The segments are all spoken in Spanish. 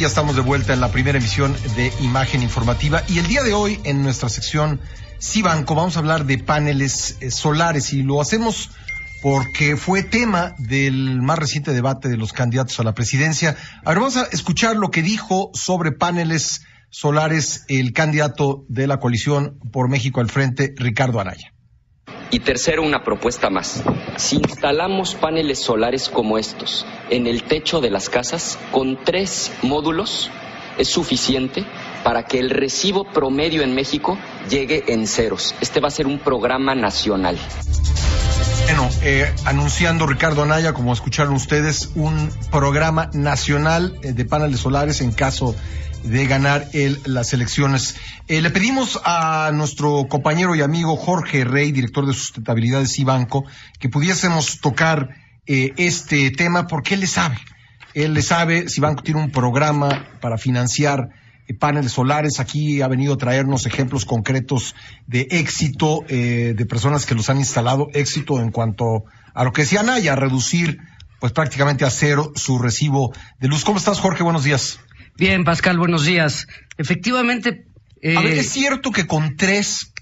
Ya estamos de vuelta en la primera emisión de Imagen Informativa y el día de hoy en nuestra sección Cibanco vamos a hablar de paneles eh, solares y lo hacemos porque fue tema del más reciente debate de los candidatos a la presidencia. A ver, vamos a escuchar lo que dijo sobre paneles solares el candidato de la coalición por México al frente, Ricardo Araya. Y tercero, una propuesta más. Si instalamos paneles solares como estos en el techo de las casas, con tres módulos es suficiente para que el recibo promedio en México llegue en ceros. Este va a ser un programa nacional. Bueno, eh, anunciando Ricardo Anaya, como escucharon ustedes, un programa nacional eh, de paneles solares en caso de ganar las elecciones. Eh, le pedimos a nuestro compañero y amigo Jorge Rey, director de sustentabilidad de Cibanco, que pudiésemos tocar este tema porque él le sabe. Él le sabe, banco tiene un programa para financiar eh, paneles solares. Aquí ha venido a traernos ejemplos concretos de éxito eh, de personas que los han instalado, éxito en cuanto a lo que decía Naya, reducir pues prácticamente a cero su recibo de luz. ¿Cómo estás, Jorge? Buenos días. Bien, Pascal, buenos días. Efectivamente. Eh, a ver, es cierto que con tres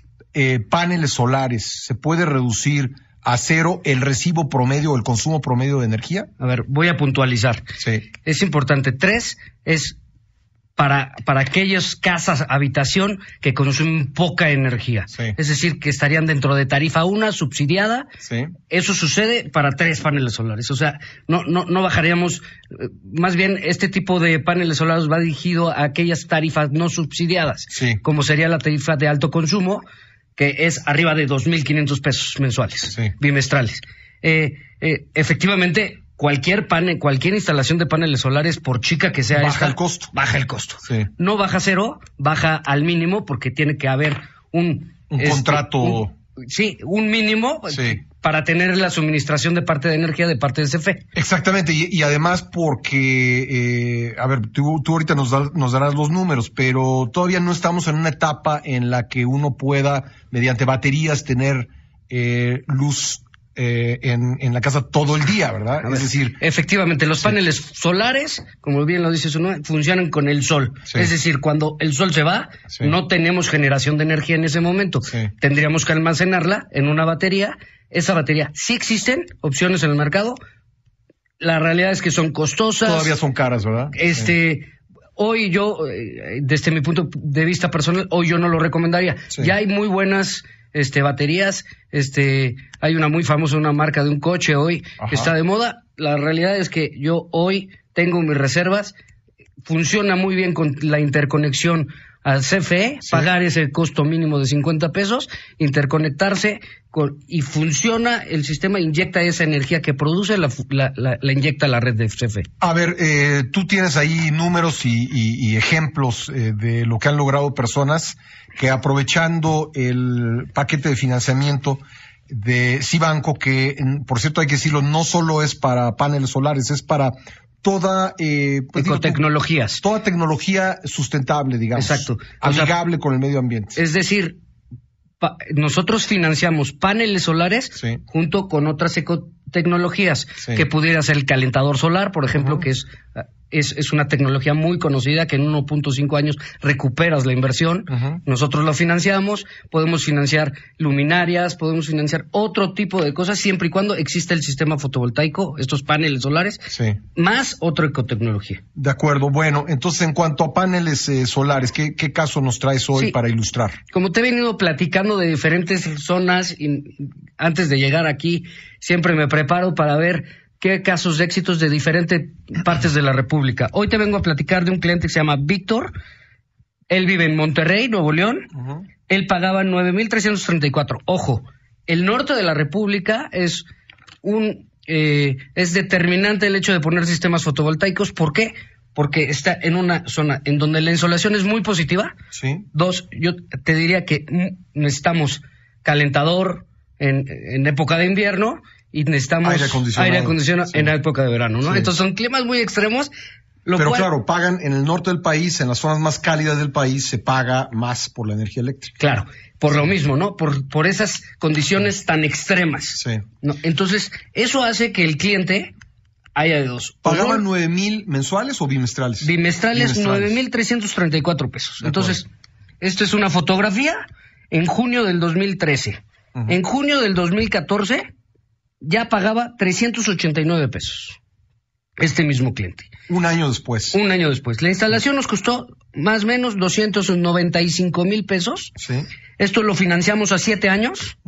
paneles solares se puede reducir a cero el recibo promedio, el consumo promedio de energía? A ver, voy a puntualizar. Sí. Es importante. Tres es para, para aquellas casas, habitación que consumen poca energía. Es decir, que estarían dentro de tarifa una subsidiada. Eso sucede para tres paneles solares. O sea, no, no, no bajaríamos. Eh, más bien, este tipo de paneles solares va dirigido a aquellas tarifas no subsidiadas, como sería la tarifa de alto consumo, que es arriba de 2.500 pesos mensuales, bimestrales. Eh, eh, efectivamente, cualquier panel, cualquier instalación de paneles solares, por chica que sea baja el costo. Baja el costo. No baja cero, baja al mínimo porque tiene que haber un, este, contrato. sí, un mínimo para tener la suministración de parte de energía de parte de CFE. Exactamente, y, además porque, eh, a ver, tú, ahorita nos, nos darás los números, pero todavía no estamos en una etapa en la que uno pueda, mediante baterías, tener eh, luz eh, en, la casa todo el día, ¿verdad? es decir. Efectivamente, los paneles solares, como bien lo dices, funcionan con el sol. Es decir, cuando el sol se va, no tenemos generación de energía en ese momento. Tendríamos que almacenarla en una batería. Esa batería, sí existen opciones en el mercado. La realidad es que son costosas. Todavía son caras, ¿verdad? Este hoy yo, eh, desde mi punto de vista personal, hoy yo no lo recomendaría. Ya hay muy buenas este, baterías. Este, hay una muy famosa, una marca de un coche hoy que está de moda. La realidad es que yo hoy tengo mis reservas funciona muy bien con la interconexión al CFE, pagar ese costo mínimo de 50 pesos, interconectarse con, y funciona el sistema, inyecta esa energía que produce, la, inyecta a la red de CFE. A ver, eh, tú tienes ahí números y, ejemplos eh, de lo que han logrado personas que aprovechando el paquete de financiamiento de Cibanco, que por cierto hay que decirlo, no solo es para paneles solares, es para toda eh, pues, toda tecnología sustentable, digamos. Exacto. Amigable con el medio ambiente. Es decir, nosotros financiamos paneles solares junto con otras ecotecnologías, que pudiera ser el calentador solar, por ejemplo, que es es, una tecnología muy conocida que en 1.5 años recuperas la inversión. Nosotros la financiamos, podemos financiar luminarias, podemos financiar otro tipo de cosas, siempre y cuando exista el sistema fotovoltaico, estos paneles solares, más otra ecotecnología. De acuerdo, bueno, entonces en cuanto a paneles eh, solares, ¿qué, caso nos traes hoy para ilustrar? Como te he venido platicando de diferentes zonas, y antes de llegar aquí, siempre me preparo para ver que casos de éxitos de diferentes partes de la República. Hoy te vengo a platicar de un cliente que se llama Víctor. Él vive en Monterrey, Nuevo León. Él pagaba 9.334. Ojo, el norte de la República es un eh, es determinante el hecho de poner sistemas fotovoltaicos. ¿Por qué? Porque está en una zona en donde la insolación es muy positiva. Dos, yo te diría que necesitamos calentador en época de invierno y necesitamos aire acondicionado, aire acondicionado en la época de verano, ¿no? Entonces son climas muy extremos. Pero claro, pagan en el norte del país, en las zonas más cálidas del país, se paga más por la energía eléctrica. Claro, por lo mismo, ¿no? Por, por esas condiciones tan extremas. Sí. Entonces, eso hace que el cliente haya de dos. ¿Pagaban nueve mil mensuales o bimestrales? Bimestrales, nueve mil trescientos treinta y cuatro pesos. Entonces, esto es una fotografía en junio del 2013. En junio del 2014 ya pagaba 389 pesos este mismo cliente. Un año después. Un año después. La instalación nos costó más o menos 295 mil pesos. Sí. Esto lo financiamos a siete años.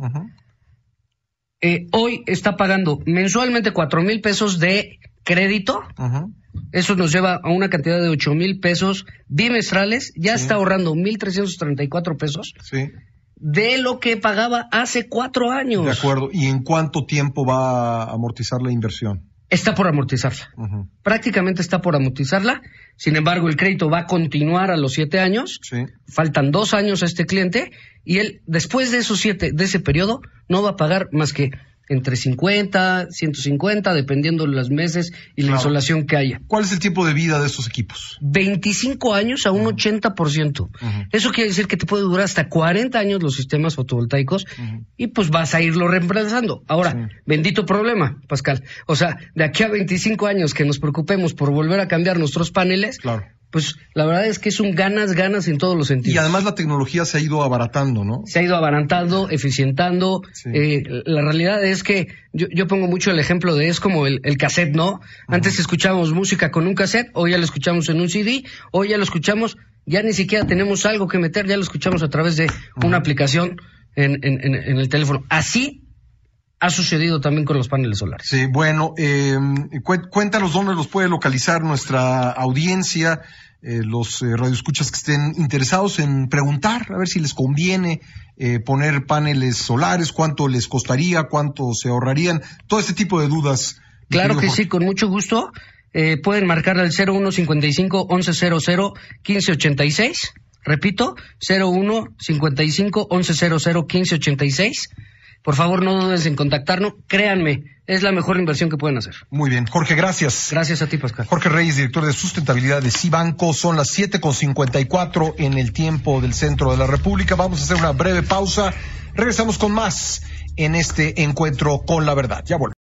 Eh, hoy está pagando mensualmente 4 mil pesos de crédito. Ajá. Eso nos lleva a una cantidad de 8 mil pesos bimestrales. Ya está ahorrando 1.334 pesos. Sí de lo que pagaba hace cuatro años. De acuerdo. ¿Y en cuánto tiempo va a amortizar la inversión? Está por amortizarla. Prácticamente está por amortizarla. Sin embargo, el crédito va a continuar a los siete años. Sí. Faltan dos años a este cliente y él, después de esos siete, de ese periodo, no va a pagar más que entre 50, 150, dependiendo de los meses y la insolación que haya. ¿Cuál es el tiempo de vida de estos equipos? 25 años a un 80%. Eso quiere decir que te puede durar hasta 40 años los sistemas fotovoltaicos y pues vas a irlo reemplazando. Ahora, bendito problema, Pascal. O sea, de aquí a 25 años que nos preocupemos por volver a cambiar nuestros paneles, claro pues la verdad es que es un ganas, ganas en todos los sentidos. Y además la tecnología se ha ido abaratando, ¿no? Se ha ido abaratando, eficientando. Eh, la realidad es que yo, pongo mucho el ejemplo de es como el, el cassette, ¿no? Antes escuchábamos música con un cassette, hoy ya lo escuchamos en un CD, hoy ya lo escuchamos, ya ni siquiera tenemos algo que meter, ya lo escuchamos a través de una aplicación en, en, en el teléfono. Así ha sucedido también con los paneles solares. Sí, bueno, eh, cuéntanos dónde los puede localizar nuestra audiencia, eh, los eh, radioescuchas que estén interesados en preguntar, a ver si les conviene eh, poner paneles solares, cuánto les costaría, cuánto se ahorrarían, todo este tipo de dudas. Claro que sí, con mucho gusto. pueden marcar al 0155 1100 1586. Repito, 0155 1100 1586 por favor, no dudes en contactarnos. Créanme, es la mejor inversión que pueden hacer. Muy bien. Jorge, gracias. Gracias a ti, Pascal. Jorge Reyes, director de sustentabilidad de Cibanco. Son las 7.54 en el tiempo del centro de la República. Vamos a hacer una breve pausa. Regresamos con más en este encuentro con la verdad. Ya vuelvo.